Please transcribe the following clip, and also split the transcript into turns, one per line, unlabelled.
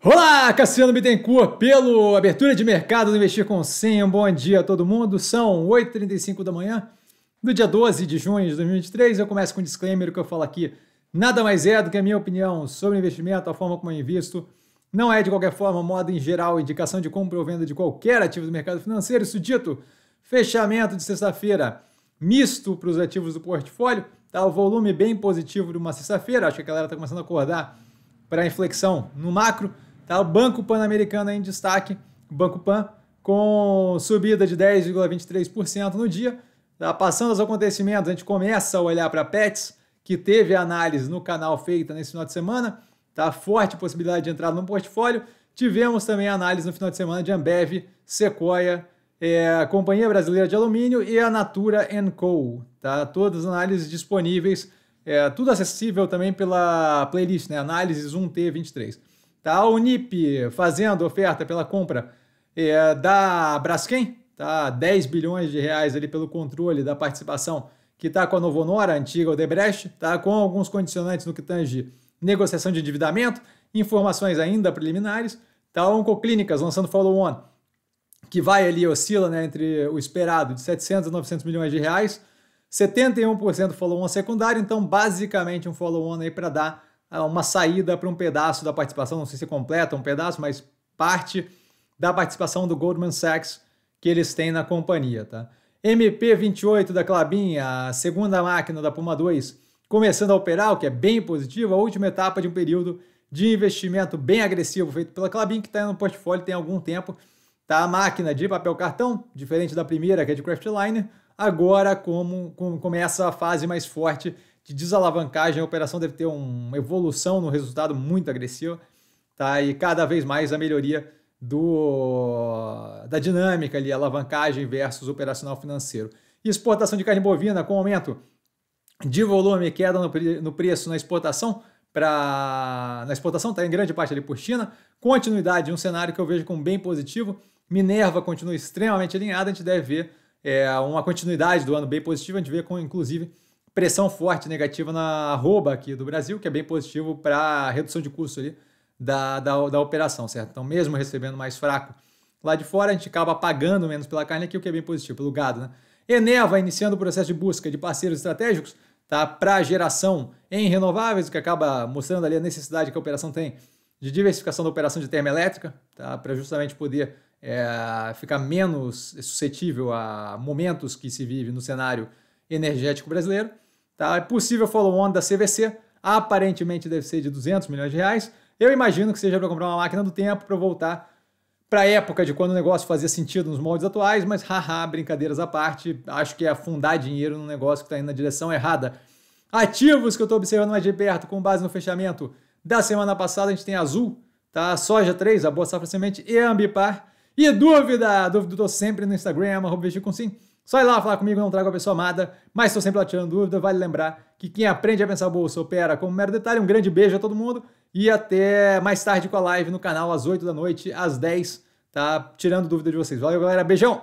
Olá, Cassiano Bittencourt, pelo Abertura de Mercado do Investir com 100. Bom dia a todo mundo. São 8h35 da manhã do dia 12 de junho de 2023. Eu começo com um disclaimer: o que eu falo aqui nada mais é do que a minha opinião sobre investimento, a forma como eu invisto. Não é, de qualquer forma, modo em geral, indicação de compra ou venda de qualquer ativo do mercado financeiro. Isso dito, fechamento de sexta-feira misto para os ativos do portfólio. Tá o volume bem positivo de uma sexta-feira. Acho que a galera está começando a acordar para a inflexão no macro Tá? O Banco Pan-Americano em destaque, Banco Pan, com subida de 10,23% no dia. Tá? Passando os acontecimentos, a gente começa a olhar para Pets, que teve a análise no canal feita nesse final de semana. Tá? Forte possibilidade de entrada no portfólio. Tivemos também a análise no final de semana de Ambev, Sequoia, é, Companhia Brasileira de Alumínio e a Natura Co. Tá? Todas as análises disponíveis, é, tudo acessível também pela playlist, né? Análises 1T23. Tá a Unip fazendo oferta pela compra é, da Braskem, tá 10 bilhões de reais ali pelo controle da participação que está com a Novonora, antiga Odebrecht, tá com alguns condicionantes no que tange negociação de endividamento, informações ainda preliminares, tá Oncoclínicas lançando follow-on, que vai ali, oscila né, entre o esperado de 700 a 900 milhões de reais, 71% follow-on secundário, então basicamente um follow-on aí para dar ah, uma saída para um pedaço da participação, não sei se é completa um pedaço, mas parte da participação do Goldman Sachs que eles têm na companhia, tá? MP28 da Clabin, a segunda máquina da Puma 2, começando a operar, o que é bem positivo, a última etapa de um período de investimento bem agressivo feito pela Clabin, que está no portfólio tem algum tempo, tá? A máquina de papel cartão, diferente da primeira, que é de Craftliner, agora como, como começa a fase mais forte de desalavancagem, a operação deve ter uma evolução no resultado muito agressiva, tá? E cada vez mais a melhoria do da dinâmica ali, alavancagem versus operacional financeiro. exportação de carne bovina com aumento de volume e queda no, no preço na exportação para na exportação está em grande parte ali por China. Continuidade, um cenário que eu vejo como bem positivo. Minerva continua extremamente alinhada, a gente deve ver é, uma continuidade do ano bem positiva, a gente vê com inclusive pressão forte negativa na arroba aqui do Brasil, que é bem positivo para redução de custo ali da, da, da operação, certo? Então, mesmo recebendo mais fraco lá de fora, a gente acaba pagando menos pela carne aqui, o que é bem positivo, pelo gado, né? Eneva iniciando o processo de busca de parceiros estratégicos tá, para geração em renováveis, o que acaba mostrando ali a necessidade que a operação tem de diversificação da operação de termoelétrica, tá, para justamente poder é, ficar menos suscetível a momentos que se vive no cenário energético brasileiro. Tá? É possível follow-on da CVC, aparentemente deve ser de 200 milhões de reais. Eu imagino que seja para comprar uma máquina do tempo para voltar para a época de quando o negócio fazia sentido nos moldes atuais, mas haha, brincadeiras à parte, acho que é afundar dinheiro num negócio que está indo na direção errada. Ativos que eu estou observando mais de perto com base no fechamento da semana passada, a gente tem Azul, tá? Soja 3, a Boa Safra Semente e Ambipar. E dúvida, dúvida estou sempre no Instagram, arroba com sim. Sai lá falar comigo, não trago a pessoa amada, mas estou sempre lá tirando dúvida. Vale lembrar que quem aprende a pensar bolsa opera como um mero detalhe. Um grande beijo a todo mundo e até mais tarde com a live no canal, às 8 da noite, às 10, tá? Tirando dúvida de vocês. Valeu, galera. Beijão!